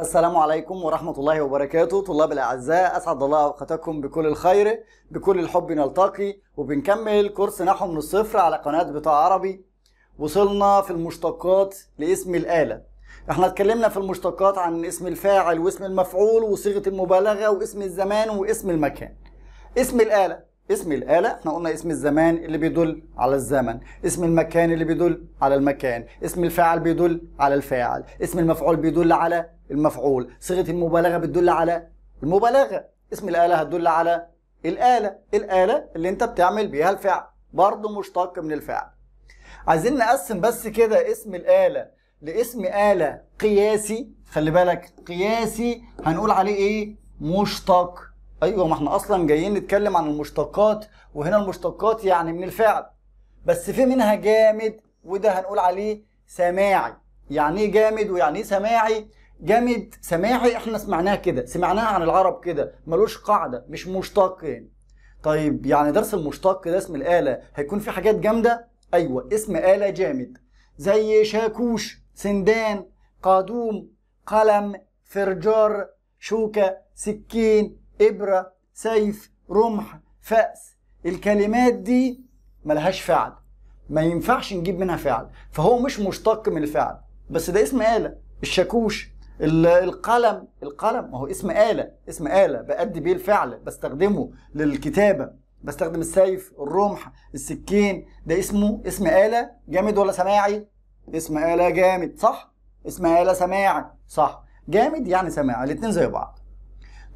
السلام عليكم ورحمة الله وبركاته طلاب الأعزاء أسعد الله أوقاتكم بكل الخير بكل الحب نلتقي وبنكمل كورس نحو من الصفر على قناة بتاع عربي وصلنا في المشتقات لاسم الآلة احنا اتكلمنا في المشتقات عن اسم الفاعل واسم المفعول وصيغة المبالغة واسم الزمان واسم المكان اسم الآلة اسم الآلة احنا قلنا اسم الزمان اللي بيدل على الزمن اسم المكان اللي بيدل على المكان اسم الفاعل بيدل على الفاعل اسم المفعول بيدل على المفعول صيغة المبالغة بتدل على المبالغة اسم الآلة هتدل على الآلة الآلة اللي انت بتعمل بيها الفعل برضه مشتق من الفعل عايزين نقسم بس كده اسم الآلة لاسم آلة قياسي خلي بالك قياسي هنقول عليه ايه مشتق ايوه ما احنا اصلا جايين نتكلم عن المشتقات وهنا المشتقات يعني من الفعل بس في منها جامد وده هنقول عليه سماعي يعني ايه جامد ويعني ايه سماعي جامد سماعي احنا سمعناها كده سمعناها عن العرب كده ملوش قاعده مش مشتق يعني طيب يعني درس المشتق ده اسم الاله هيكون في حاجات جامده ايوه اسم اله جامد زي شاكوش سندان قادوم قلم فرجار شوكه سكين إبرة سيف رمح فأس الكلمات دي ملهاش فعل ما ينفعش نجيب منها فعل فهو مش مشتق من الفعل بس ده اسم آلة الشاكوش القلم القلم هو اسم آلة اسم آلة بأدي بيه الفعل بستخدمه للكتابة بستخدم السيف الرمح السكين ده اسمه اسم آلة جامد ولا سماعي اسم آلة جامد صح اسم آلة سماعي صح جامد يعني سماعي الاتنين زي بعض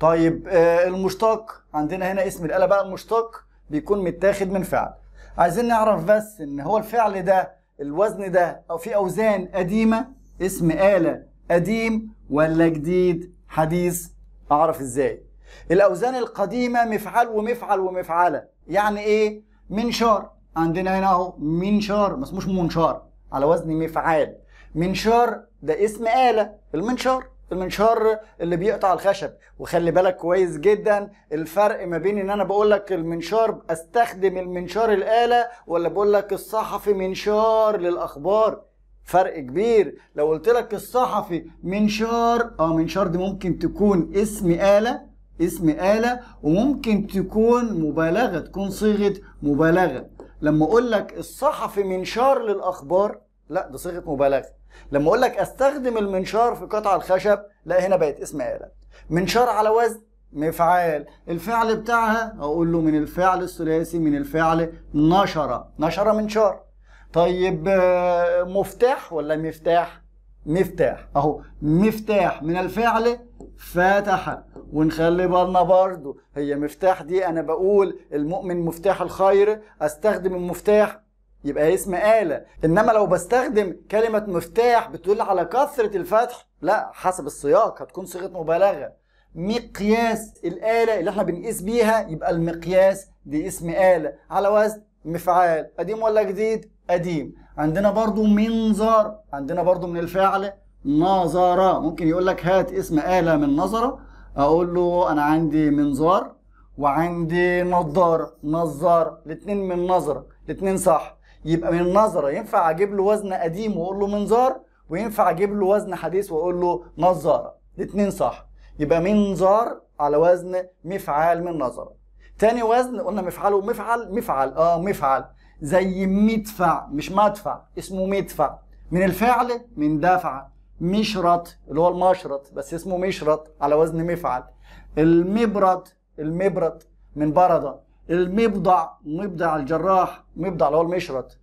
طيب آه، المشتق عندنا هنا اسم الآلة بقى المشتق بيكون متاخد من فعل عايزين نعرف بس ان هو الفعل ده الوزن ده او في اوزان قديمة اسم آلة قديم ولا جديد حديث اعرف ازاي الاوزان القديمة مفعل ومفعل ومفعلة يعني ايه منشار عندنا هنا اهو منشار ما اسموش منشار على وزن مفعال منشار ده اسم آلة المنشار المنشار اللي بيقطع الخشب وخلي بالك كويس جدا الفرق ما بين ان انا بقول لك المنشار استخدم المنشار الاله ولا بقول لك الصحفي منشار للاخبار فرق كبير لو قلت لك الصحفي منشار اه منشار دي ممكن تكون اسم اله اسم اله وممكن تكون مبالغه تكون صيغه مبالغه لما اقول لك الصحفي منشار للاخبار لا ده صيغه مبالغه لما اقول لك استخدم المنشار في قطع الخشب لا هنا بقت اسم آلة منشار على وزن مفعال الفعل بتاعها اقول له من الفعل الثلاثي من الفعل نشر نشر منشار طيب آه، مفتاح ولا مفتاح مفتاح اهو مفتاح من الفعل فتح ونخلي بالنا برضو هي مفتاح دي انا بقول المؤمن مفتاح الخير استخدم المفتاح يبقى هي اسم آلة إنما لو بستخدم كلمة مفتاح بتدل على كثرة الفتح لا حسب السياق هتكون صيغة مبالغة مقياس الآلة اللي احنا بنقيس بيها يبقى المقياس دي اسم آلة على وزن مفعال قديم ولا جديد قديم عندنا برضو منظر عندنا برضو من الفعل نظرة ممكن يقول لك هات اسم آلة من نظرة أقول له أنا عندي منظار وعندي نظارة نظارة الاتنين من نظرة الاتنين صح يبقى من النظره ينفع اجيب له وزن قديم واقول له منظار وينفع اجيب له وزن حديث واقول له نظاره الاثنين صح يبقى منظار على وزن مفعال من نظره تاني وزن قلنا مفعل ومفعل مفعل اه مفعل زي مدفع مش مدفع اسمه مدفع من الفعل من دفع مشرط اللي هو المشرط بس اسمه مشرط على وزن مفعل المبرد المبرد من برده المبضع مبضع الجراح مبضع اللي هو المشرط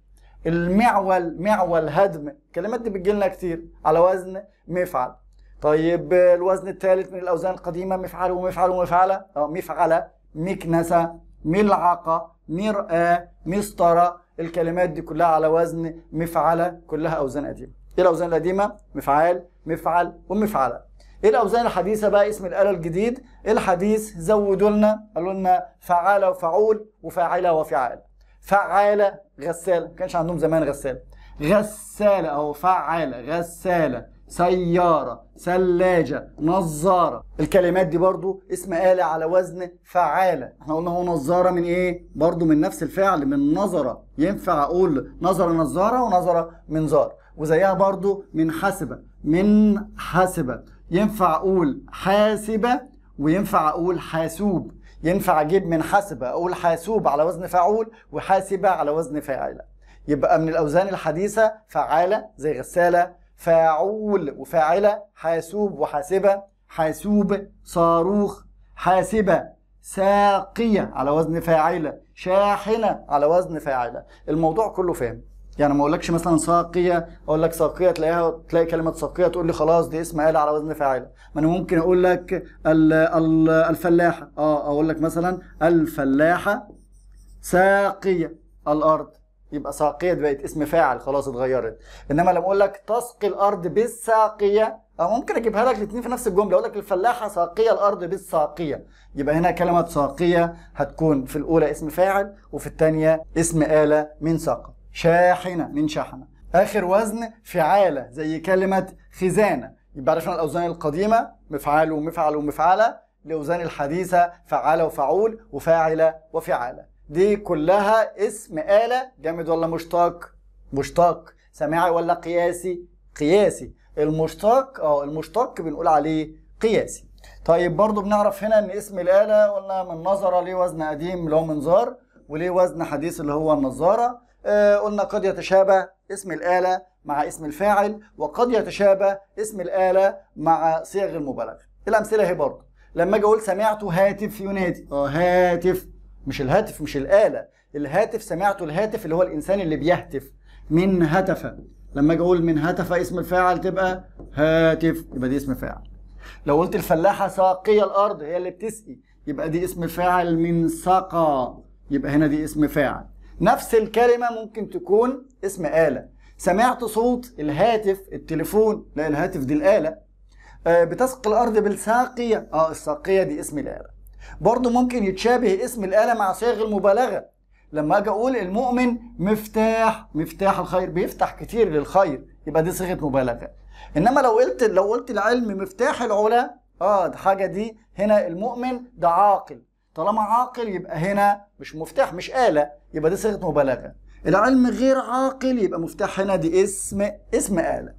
المعول معول هدم الكلمات دي بتجي لنا كتير على وزن مفعل طيب الوزن الثالث من الاوزان القديمه مفعل ومفعل ومفعله اه مفعله مكنسه ملعقه مرآه مسطره الكلمات دي كلها على وزن مفعله كلها اوزان قديمه ايه الاوزان القديمه مفعال مفعل ومفعله ايه الاوزان الحديثه بقى اسم الاله الجديد الحديث زودوا لنا قالوا لنا فعاله وفعول وفاعله وفعال فعاله غساله ما كانش عندهم زمان غساله غساله او فعاله غساله سياره ثلاجه نظاره الكلمات دي برضو اسم اله على وزن فعاله احنا قلنا هو نظاره من ايه برضو من نفس الفعل من نظره ينفع اقول نظر نظاره ونظره منظار وزيها برضو من حسبه من حسبه ينفع اقول حاسبه وينفع اقول حاسوب ينفع اجيب من حاسبه اقول حاسوب على وزن فاعول وحاسبه على وزن فاعله يبقى من الاوزان الحديثه فعاله زي غساله فاعول وفاعله حاسوب وحاسبه حاسوب صاروخ حاسبه ساقيه على وزن فاعله شاحنه على وزن فاعله الموضوع كله فاهم يعني ما اقولكش مثلا ساقيه اقول لك ساقيه تلاقيها تلاقي كلمه ساقيه تقول لي خلاص دي اسم آلة على وزن فاعله ما انا ممكن اقول لك الفلاحه اه اقول لك مثلا الفلاحه ساقيه الارض يبقى ساقيه بقت اسم فاعل خلاص اتغيرت انما لما اقول لك تسقي الارض بالساقيه او آه، ممكن اجيبها لك الاثنين في نفس الجمله اقول لك الفلاحه ساقيه الارض بالساقيه يبقى هنا كلمه ساقيه هتكون في الاولى اسم فاعل وفي الثانيه اسم اله من ساقه شاحنة من شحنة آخر وزن فعالة زي كلمة خزانة يبقى عرفنا الأوزان القديمة مفعال ومفعل ومفعلة الأوزان الحديثة فعالة وفعول وفاعلة وفعالة دي كلها اسم آلة جامد ولا مشتق مشتق سماعي ولا قياسي قياسي المشتق اه المشتق بنقول عليه قياسي طيب برضو بنعرف هنا ان اسم الآلة قلنا من نظرة ليه وزن قديم اللي هو منظار وليه وزن حديث اللي هو النظارة آه، قلنا قد يتشابه اسم الآلة مع اسم الفاعل وقد يتشابه اسم الآلة مع صيغ المبالغة الأمثلة هي برضه لما أجي أقول سمعت هاتف ينادي أه هاتف مش الهاتف مش الآلة الهاتف سمعت الهاتف اللي هو الإنسان اللي بيهتف من هتف لما أجي أقول من هتف اسم الفاعل تبقى هاتف يبقى دي اسم فاعل لو قلت الفلاحة ساقية الأرض هي اللي بتسقي يبقى دي اسم فاعل من سقى يبقى هنا دي اسم فاعل نفس الكلمة ممكن تكون اسم آلة سمعت صوت الهاتف التليفون لا الهاتف دي الآلة آه بتسق الأرض بالساقية اه الساقية دي اسم الآلة برضو ممكن يتشابه اسم الآلة مع صيغ المبالغة لما أجي أقول المؤمن مفتاح مفتاح الخير بيفتح كتير للخير يبقى دي صيغة مبالغة إنما لو قلت لو قلت العلم مفتاح العلا اه ده حاجة دي هنا المؤمن ده عاقل طالما عاقل يبقى هنا مش مفتاح مش آلة يبقى دي صيغة مبالغة العلم غير عاقل يبقى مفتاح هنا دي اسم اسم آلة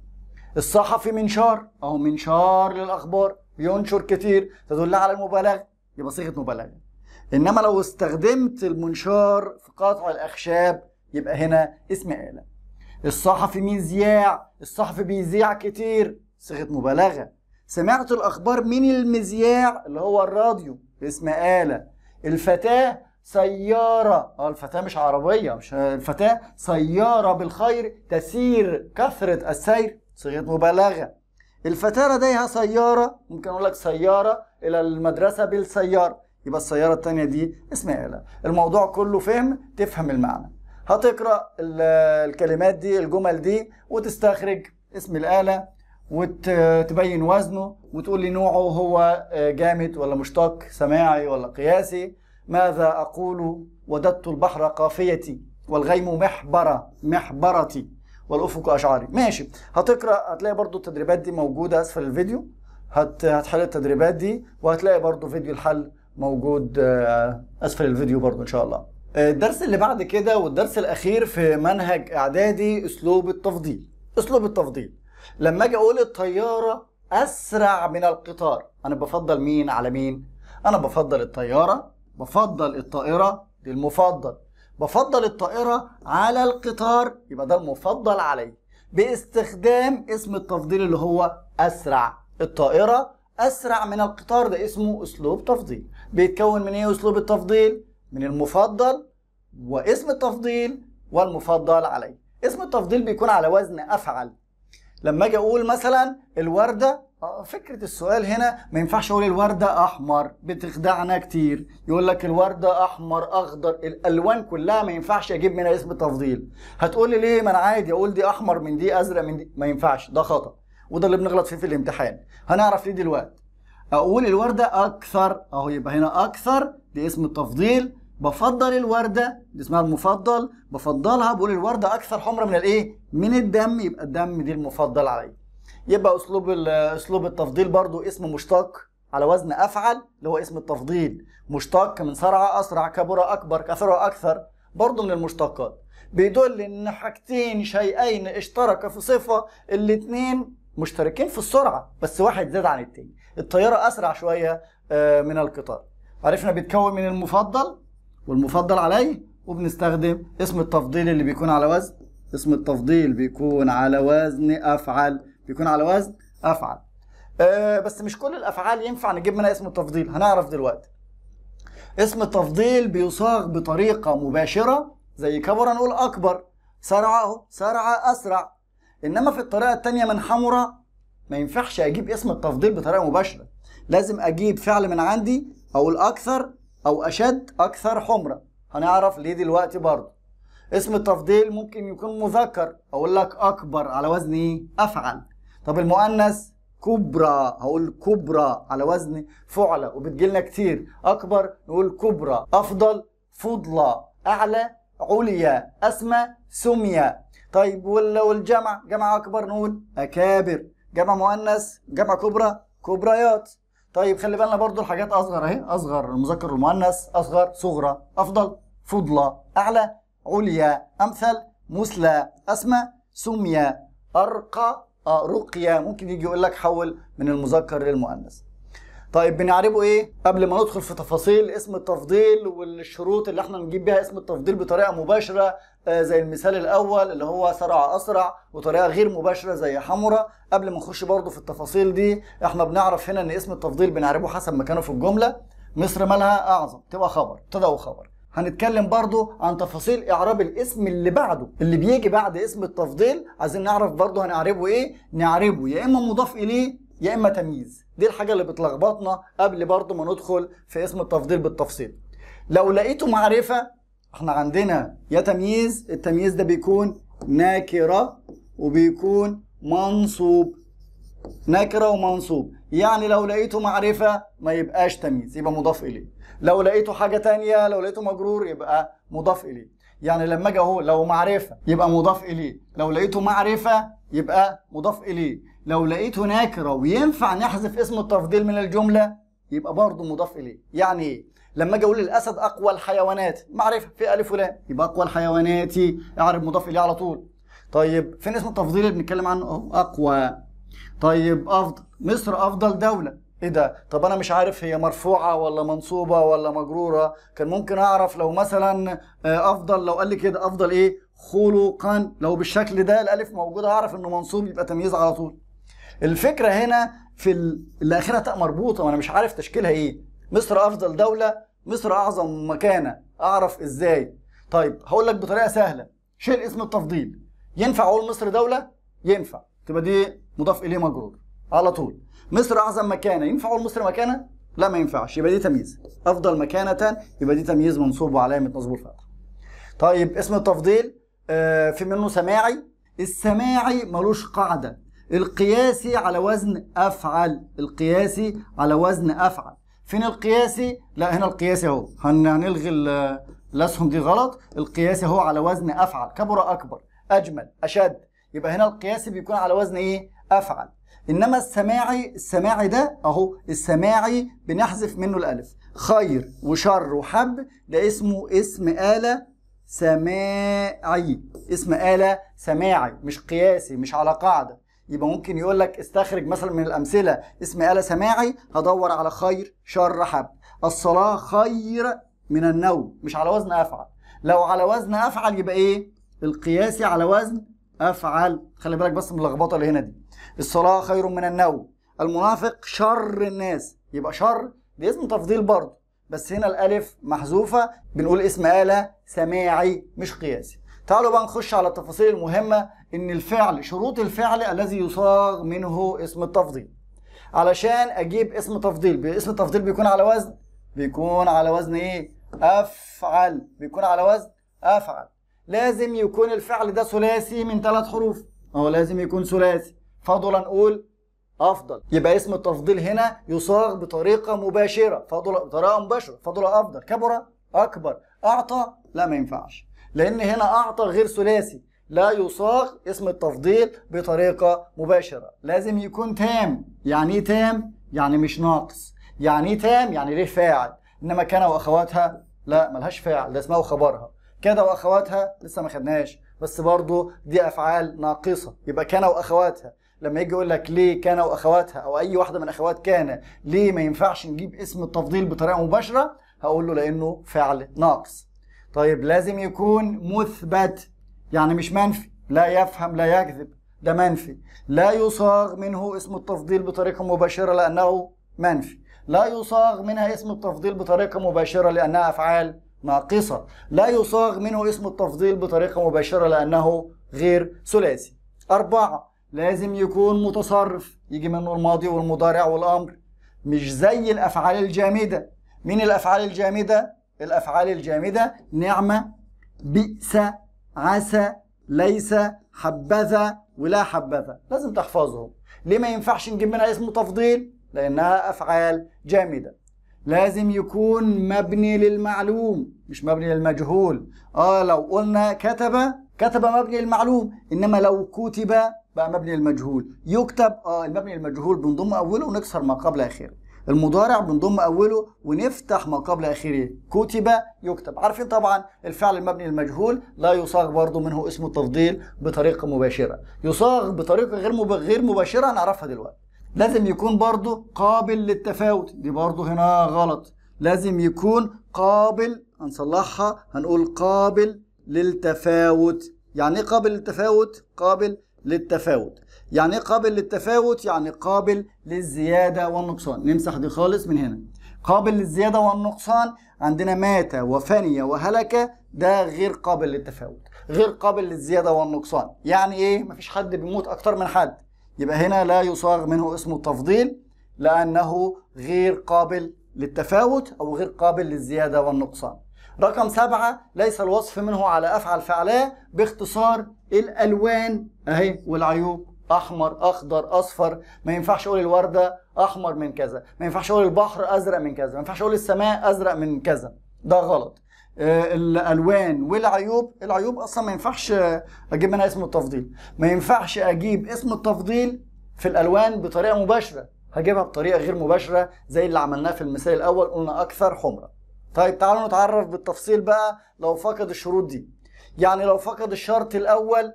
الصحفي منشار أهو منشار للأخبار بينشر كتير تدل على المبالغة يبقى صيغة مبالغة إنما لو استخدمت المنشار في قطع الأخشاب يبقى هنا اسم آلة الصحفي مذياع الصحفي بيذيع كتير صيغة مبالغة سمعت الأخبار من المذياع اللي هو الراديو اسم آلة الفتاة سيارة اه الفتاة مش عربية مش الفتاة سيارة بالخير تسير كثرة السير صيغة مبالغة الفتاة لديها سيارة ممكن أقول لك سيارة إلى المدرسة بالسيارة يبقى السيارة التانية دي اسمها آلة الموضوع كله فهم تفهم المعنى هتقرأ الكلمات دي الجمل دي وتستخرج اسم الآلة وتبين وزنه وتقول لي نوعه هو آه، جامد ولا مشتق سماعي ولا قياسي ماذا أقول وددت البحر قافيتي والغيم محبرة محبرتي والأفق أشعاري ماشي هتقرأ هتلاقي برضو التدريبات دي موجودة أسفل الفيديو هت... هتحل التدريبات دي وهتلاقي برضو فيديو الحل موجود آه، أسفل الفيديو برضو إن شاء الله آه، الدرس اللي بعد كده والدرس الأخير في منهج إعدادي أسلوب التفضيل أسلوب التفضيل لما اجي اقول الطياره اسرع من القطار انا بفضل مين على مين انا بفضل الطياره بفضل الطائره دي المفضل بفضل الطائره على القطار يبقى ده المفضل علي باستخدام اسم التفضيل اللي هو اسرع الطائره اسرع من القطار ده اسمه اسلوب تفضيل بيتكون من ايه اسلوب التفضيل من المفضل واسم التفضيل والمفضل علي اسم التفضيل بيكون على وزن افعل لما اجي اقول مثلا الورده آه، فكره السؤال هنا ما ينفعش اقول الورده احمر بتخدعنا كتير يقول لك الورده احمر اخضر الالوان كلها ما ينفعش اجيب منها اسم تفضيل هتقول لي ليه ما انا عادي اقول دي احمر من دي ازرق من دي ما ينفعش ده خطا وده اللي بنغلط فيه في الامتحان هنعرف ليه دلوقتي اقول الورده اكثر اهو يبقى هنا اكثر دي اسم التفضيل بفضل الورده دي اسمها المفضل بفضلها بقول الورده اكثر حمره من الايه من الدم يبقى الدم دي المفضل عليا يبقى اسلوب اسلوب التفضيل برضو اسم مشتق على وزن افعل اللي هو اسم التفضيل مشتق من سرعه اسرع كبر اكبر كثره اكثر برضو من المشتقات بيدل ان حاجتين شيئين اشتركا في صفه الاثنين مشتركين في السرعه بس واحد زاد عن الثاني الطياره اسرع شويه آه، من القطار عرفنا بيتكون من المفضل والمفضل عليه وبنستخدم اسم التفضيل اللي بيكون على وزن اسم التفضيل بيكون على وزن افعل بيكون على وزن افعل أه بس مش كل الافعال ينفع نجيب منها اسم التفضيل هنعرف دلوقتي اسم التفضيل بيصاغ بطريقه مباشره زي كبر نقول اكبر سرع اهو سرع اسرع انما في الطريقه الثانيه من حمرة ما ينفعش اجيب اسم التفضيل بطريقه مباشره لازم اجيب فعل من عندي اقول اكثر أو أشد أكثر حمرة هنعرف ليه دلوقتي برضه اسم التفضيل ممكن يكون مذكر أقول لك أكبر على وزن إيه؟ أفعل طب المؤنث كبرى هقول كبرى على وزن فعلى وبتجيلنا كتير أكبر نقول كبرى أفضل فضلى أعلى عليا أسمى سميا طيب ولو الجمع جمع أكبر نقول أكابر جمع مؤنث جمع كبرى كبريات طيب خلي بالنا برضو الحاجات اصغر اهي اصغر المذكر والمؤنث اصغر صغرى افضل فضلى اعلى عليا امثل مثلى اسمى سميا ارقى رقيا ممكن يجي يقول لك حول من المذكر للمؤنث طيب بنعربه ايه قبل ما ندخل في تفاصيل اسم التفضيل والشروط اللي احنا نجيب بيها اسم التفضيل بطريقه مباشره آه، زي المثال الاول اللي هو سرع اسرع وطريقه غير مباشره زي حمرة قبل ما نخش برضو في التفاصيل دي احنا بنعرف هنا ان اسم التفضيل بنعربه حسب مكانه في الجمله مصر مالها اعظم تبقى خبر ابتدى وخبر هنتكلم برضو عن تفاصيل اعراب الاسم اللي بعده اللي بيجي بعد اسم التفضيل عايزين نعرف برضو هنعربه ايه نعربه يا اما مضاف اليه يا اما تمييز دي الحاجه اللي بتلخبطنا قبل برضه ما ندخل في اسم التفضيل بالتفصيل لو لقيته معرفه احنا عندنا يا تمييز التمييز ده بيكون نكره وبيكون منصوب نكرة ومنصوب يعني لو لقيته معرفة ما يبقاش تمييز يبقى مضاف إليه لو لقيته حاجة تانية لو لقيته مجرور يبقى مضاف إليه يعني لما أجي أهو لو معرفة يبقى مضاف إليه لو لقيته معرفة يبقى مضاف إليه لو لقيت هناك راو وينفع نحذف اسم التفضيل من الجمله يبقى برضه مضاف اليه يعني ايه لما اجي اقول الاسد اقوى الحيوانات معرفه في الف ولام يبقى اقوى الحيوانات اعرف مضاف اليه على طول طيب فين اسم التفضيل اللي بنتكلم عنه اهو اقوى طيب افضل مصر افضل دوله ايه ده طب انا مش عارف هي مرفوعه ولا منصوبه ولا مجروره كان ممكن اعرف لو مثلا آه، افضل لو قال لي كده افضل ايه خلقا لو بالشكل ده الالف موجوده اعرف انه منصوب يبقى تمييز على طول الفكره هنا في الأخيرة تاء مربوطه وانا مش عارف تشكيلها ايه مصر افضل دوله مصر اعظم مكانه اعرف ازاي طيب هقول لك بطريقه سهله شيل اسم التفضيل ينفع اقول مصر دوله ينفع تبقى دي مضاف اليه مجرور على طول مصر اعظم مكانه ينفع اقول مصر مكانه لا ما ينفعش يبقى دي تمييز افضل مكانه يبقى دي تمييز منصوب وعلامه نصب الفتحه طيب اسم التفضيل آه، في منه سماعي السماعي ملوش قاعده القياسي على وزن أفعل القياسي على وزن أفعل فين القياسي؟ لا هنا القياسي اهو هنلغي الأسهم دي غلط القياسي اهو على وزن أفعل كبر أكبر أجمل أشد يبقى هنا القياسي بيكون على وزن إيه؟ أفعل إنما السماعي السماعي ده أهو السماعي بنحذف منه الألف خير وشر وحب ده اسمه اسم آلة سماعي اسم آلة سماعي مش قياسي مش على قاعدة يبقى ممكن يقول لك استخرج مثلا من الامثله اسم آلة سماعي هدور على خير شر حب الصلاه خير من النوم مش على وزن افعل لو على وزن افعل يبقى ايه القياسي على وزن افعل خلي بالك بس من اللخبطه اللي هنا دي الصلاه خير من النوم المنافق شر الناس يبقى شر دي اسم تفضيل برضه بس هنا الالف محذوفه بنقول اسم آلة سماعي مش قياسي تعالوا بقى نخش على التفاصيل المهمة ان الفعل شروط الفعل الذي يصاغ منه اسم التفضيل علشان اجيب اسم تفضيل اسم التفضيل بيكون على وزن بيكون على وزن ايه افعل بيكون على وزن افعل لازم يكون الفعل ده ثلاثي من ثلاث حروف هو لازم يكون ثلاثي فضلا نقول افضل يبقى اسم التفضيل هنا يصاغ بطريقه مباشره فضل بطريقه مباشره فضل افضل كبر اكبر اعطى لا ما ينفعش لان هنا اعطى غير ثلاثي لا يصاغ اسم التفضيل بطريقة مباشرة لازم يكون تام يعني ايه تام؟ يعني مش ناقص يعني ايه تام؟ يعني ليه فاعل إنما كان وأخواتها لا ملهاش فاعل ده اسمها وخبرها كده وأخواتها لسه ما خدناش بس برضه دي أفعال ناقصة يبقى كان وأخواتها لما يجي يقول لك ليه كان واخواتها او اي واحده من اخوات كان ليه ما ينفعش نجيب اسم التفضيل بطريقه مباشره هقول له لانه فعل ناقص طيب لازم يكون مثبت يعني مش منفي لا يفهم لا يكذب ده منفي لا يصاغ منه اسم التفضيل بطريقة مباشرة لأنه منفي لا يصاغ منها اسم التفضيل بطريقة مباشرة لأنها أفعال ناقصة لا يصاغ منه اسم التفضيل بطريقة مباشرة لأنه غير ثلاثي أربعة لازم يكون متصرف يجي منه الماضي والمضارع والأمر مش زي الأفعال الجامدة مين الأفعال الجامدة؟ الأفعال الجامدة نعمة بئس عسى ليس حبذا ولا حبذا لازم تحفظهم ليه ما ينفعش نجيب منها اسم تفضيل لانها افعال جامده لازم يكون مبني للمعلوم مش مبني للمجهول اه لو قلنا كتب كتب مبني للمعلوم انما لو كتب بقى مبني للمجهول يكتب اه المبني للمجهول بنضم اوله ونكسر ما قبل اخره المضارع بنضم اوله ونفتح ما قبل اخره كتب يكتب عارفين طبعا الفعل المبني المجهول لا يصاغ برضه منه اسم التفضيل بطريقه مباشره يصاغ بطريقه غير مب... غير مباشره هنعرفها دلوقتي لازم يكون برضه قابل للتفاوت دي برضه هنا غلط لازم يكون قابل هنصلحها هنقول قابل للتفاوت يعني ايه قابل للتفاوت قابل للتفاوت يعني ايه قابل للتفاوت يعني قابل للزياده والنقصان نمسح دي خالص من هنا قابل للزياده والنقصان عندنا مات وفني وهلك ده غير قابل للتفاوت غير قابل للزياده والنقصان يعني ايه مفيش حد بيموت اكتر من حد يبقى هنا لا يصاغ منه اسم التفضيل لانه غير قابل للتفاوت او غير قابل للزياده والنقصان رقم سبعة ليس الوصف منه على أفعل فعلاه باختصار الألوان أهي والعيوب احمر اخضر اصفر ما ينفعش اقول الورده احمر من كذا ما ينفعش اقول البحر ازرق من كذا ما ينفعش اقول السماء ازرق من كذا ده غلط آه، الالوان والعيوب العيوب اصلا ما ينفعش اجيب منها اسم التفضيل ما ينفعش اجيب اسم التفضيل في الالوان بطريقه مباشره هجيبها بطريقه غير مباشره زي اللي عملناه في المثال الاول قلنا اكثر حمره طيب تعالوا نتعرف بالتفصيل بقى لو فقد الشروط دي يعني لو فقد الشرط الاول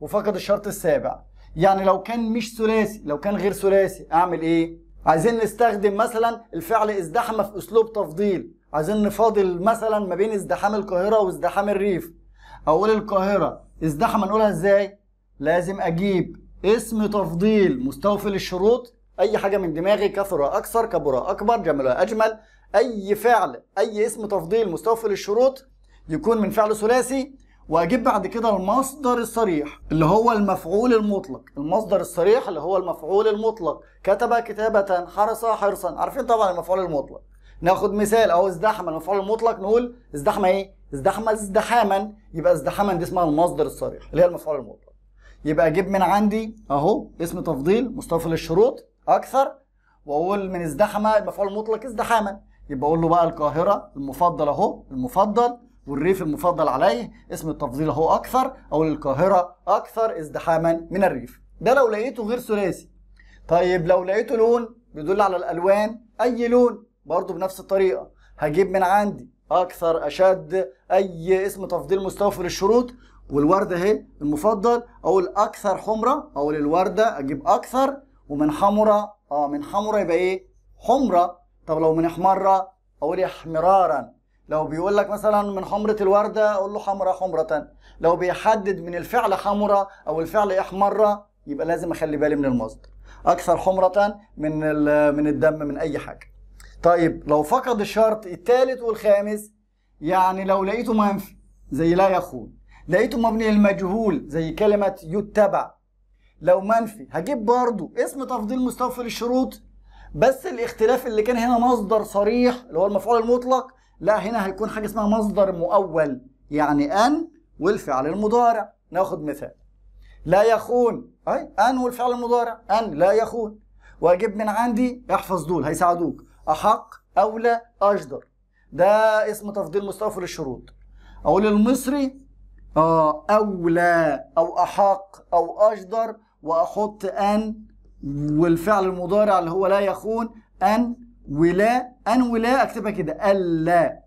وفقد الشرط السابع يعني لو كان مش ثلاثي لو كان غير ثلاثي اعمل ايه عايزين نستخدم مثلا الفعل ازدحم في اسلوب تفضيل عايزين نفاضل مثلا ما بين ازدحام القاهره وازدحام الريف اقول القاهره ازدحم نقولها ازاي لازم اجيب اسم تفضيل مستوفي للشروط اي حاجه من دماغي كثر اكثر كبر اكبر جمل اجمل اي فعل اي اسم تفضيل مستوفي للشروط يكون من فعل ثلاثي واجيب بعد كده المصدر الصريح اللي هو المفعول المطلق المصدر الصريح اللي هو المفعول المطلق كتب كتابة حرص حرصا عارفين طبعا المفعول المطلق ناخد مثال اهو ازدحم المفعول المطلق نقول ازدحم ايه ازدحم ازدحاما يبقى ازدحاما دي اسمها المصدر الصريح اللي هي المفعول المطلق يبقى اجيب من عندي اهو اسم تفضيل مستوفى للشروط اكثر واقول من ازدحم المفعول المطلق ازدحاما يبقى اقول له بقى القاهره المفضل اهو المفضل والريف المفضل عليه اسم التفضيل اهو اكثر او للقاهره اكثر ازدحاما من الريف ده لو لقيته غير ثلاثي طيب لو لقيته لون بيدل على الالوان اي لون برضه بنفس الطريقه هجيب من عندي اكثر اشد اي اسم تفضيل مستوفر الشروط والورده اهي المفضل او الاكثر حمره او للورده اجيب اكثر ومن حمره اه من حمره يبقى ايه حمره طب لو من حمره اقول احمرارا لو بيقول لك مثلا من حمرة الوردة قول له حمرة حمرة لو بيحدد من الفعل حمرة أو الفعل إحمرة يبقى لازم أخلي بالي من المصدر أكثر حمرة من من الدم من أي حاجة طيب لو فقد الشرط الثالث والخامس يعني لو لقيته منفي زي لا يخون لقيته مبني المجهول زي كلمة يتبع لو منفي هجيب برضو اسم تفضيل مستوفي للشروط بس الاختلاف اللي كان هنا مصدر صريح اللي هو المفعول المطلق لا هنا هيكون حاجة اسمها مصدر مؤول يعني أن والفعل المضارع ناخد مثال لا يخون أي أن والفعل المضارع أن لا يخون وأجيب من عندي احفظ دول هيساعدوك أحق أولى أجدر ده اسم تفضيل مستوفى للشروط أقول المصري آه أولى أو أحق أو أجدر وأحط أن والفعل المضارع اللي هو لا يخون أن ولا أن ولا أكتبها كده ألا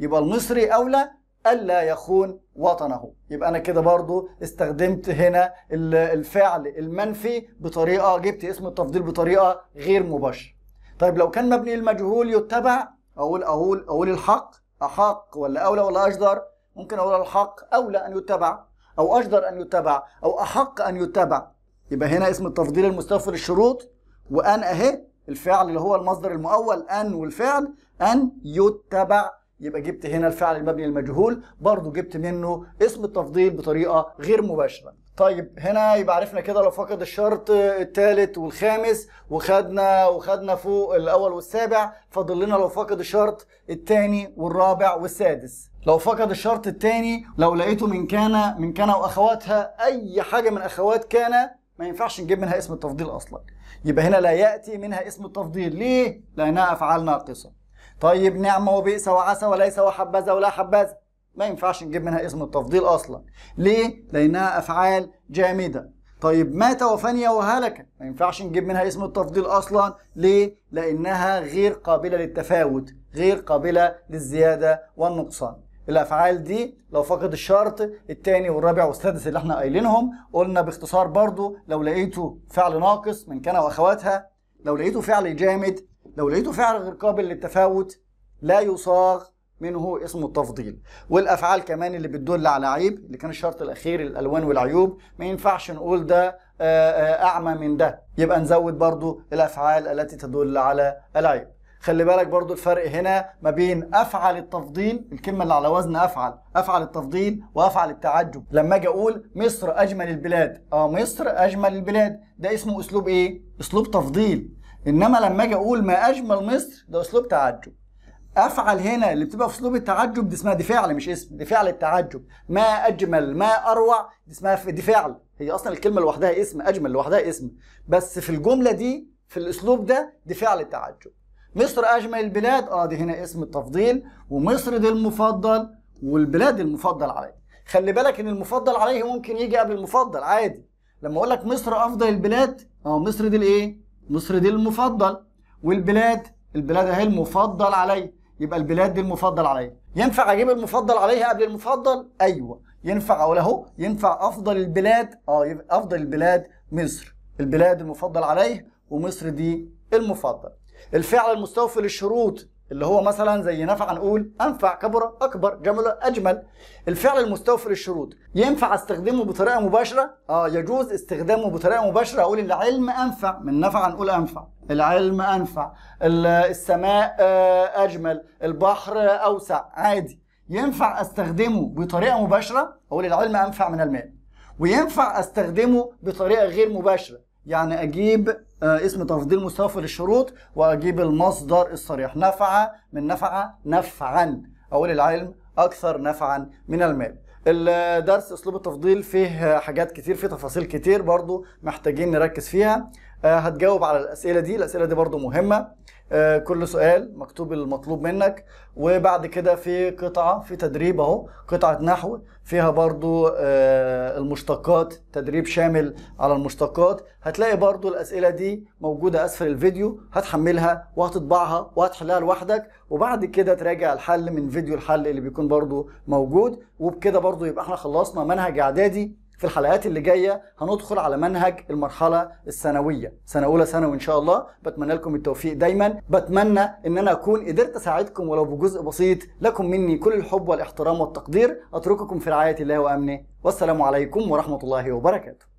يبقى المصري أولى ألا يخون وطنه يبقى أنا كده برضو استخدمت هنا الفعل المنفي بطريقة جبت اسم التفضيل بطريقة غير مباشرة طيب لو كان مبني المجهول يتبع أقول أقول أقول الحق أحق ولا أولى ولا أجدر ممكن أقول الحق أولى أن يتبع أو أجدر أن يتبع أو أحق أن يتبع يبقى هنا اسم التفضيل المستوفى الشروط وأن أهي الفعل اللي هو المصدر المؤول أن والفعل أن يتبع يبقى جبت هنا الفعل المبني المجهول برضو جبت منه اسم التفضيل بطريقة غير مباشرة طيب هنا يبقى عرفنا كده لو فقد الشرط الثالث والخامس وخدنا وخدنا فوق الاول والسابع فاضل لنا لو فقد الشرط الثاني والرابع والسادس لو فقد الشرط الثاني لو لقيته من كان من كان واخواتها اي حاجه من اخوات كان ما ينفعش نجيب منها اسم التفضيل اصلا يبقى هنا لا يأتي منها اسم التفضيل ليه؟ لأنها أفعال ناقصة طيب نعمة وبئس وعسى وليس وحبذا ولا حبذا ما ينفعش نجيب منها اسم التفضيل أصلا ليه؟ لأنها أفعال جامدة طيب مات وفني وهلك ما ينفعش نجيب منها اسم التفضيل أصلا ليه؟ لأنها غير قابلة للتفاوت غير قابلة للزيادة والنقصان الافعال دي لو فقد الشرط الثاني والرابع والسادس اللي احنا قايلينهم قلنا باختصار برضو لو لقيته فعل ناقص من كان واخواتها لو لقيته فعل جامد لو لقيته فعل غير قابل للتفاوت لا يصاغ منه اسم التفضيل والافعال كمان اللي بتدل على عيب اللي كان الشرط الاخير الالوان والعيوب ما ينفعش نقول ده آه، آه، اعمى من ده يبقى نزود برضو الافعال التي تدل على العيب خلي بالك برضو الفرق هنا ما بين افعل التفضيل الكلمه اللي على وزن افعل افعل التفضيل وافعل التعجب لما اجي اقول مصر اجمل البلاد اه مصر اجمل البلاد ده اسمه اسلوب ايه اسلوب تفضيل انما لما اجي اقول ما اجمل مصر ده اسلوب تعجب افعل هنا اللي بتبقى في اسلوب التعجب دي اسمها دي فعل مش اسم دي فعل التعجب ما اجمل ما اروع دي اسمها دي فعل هي اصلا الكلمه لوحدها اسم اجمل لوحدها اسم بس في الجمله دي في الاسلوب ده دي فعل التعجب مصر اجمل البلاد اه دي هنا اسم التفضيل ومصر دي المفضل والبلاد المفضل عليه خلي بالك ان المفضل عليه ممكن يجي قبل المفضل عادي لما اقول لك مصر افضل البلاد اه مصر دي الايه مصر دي المفضل والبلاد البلاد اهي المفضل عليه يبقى البلاد دي المفضل عليه ينفع اجيب المفضل عليها قبل المفضل ايوه ينفع اقول اهو ينفع افضل البلاد اه يبقى افضل البلاد مصر البلاد المفضل عليه ومصر دي المفضل الفعل المستوفي للشروط اللي هو مثلا زي نفع نقول انفع كبر اكبر جمل اجمل الفعل المستوفي للشروط ينفع استخدمه بطريقه مباشره اه يجوز استخدامه بطريقه مباشره اقول العلم انفع من نفع نقول انفع العلم انفع السماء آه، اجمل البحر آه، اوسع عادي ينفع استخدمه بطريقه مباشره اقول العلم انفع من الماء وينفع استخدمه بطريقه غير مباشره يعني اجيب آه، اسم تفضيل مستوفى للشروط واجيب المصدر الصريح نفع من نفع نفعا اقول العلم اكثر نفعا من المال الدرس اسلوب التفضيل فيه حاجات كتير فيه تفاصيل كتير برضو محتاجين نركز فيها آه، هتجاوب على الاسئله دي الاسئله دي برضو مهمه آه، كل سؤال مكتوب المطلوب منك وبعد كده في قطعه في تدريب اهو قطعه نحو فيها برضو آه، المشتقات تدريب شامل على المشتقات هتلاقي برضو الاسئله دي موجوده اسفل الفيديو هتحملها وهتطبعها وهتحلها لوحدك وبعد كده تراجع الحل من فيديو الحل اللي بيكون برضو موجود وبكده برضو يبقى احنا خلصنا منهج اعدادي في الحلقات اللي جايه هندخل على منهج المرحله الثانويه سنه اولى ثانوي ان شاء الله بتمنى لكم التوفيق دايما بتمنى ان انا اكون قدرت اساعدكم ولو بجزء بسيط لكم مني كل الحب والاحترام والتقدير اترككم في رعايه الله وامنه والسلام عليكم ورحمه الله وبركاته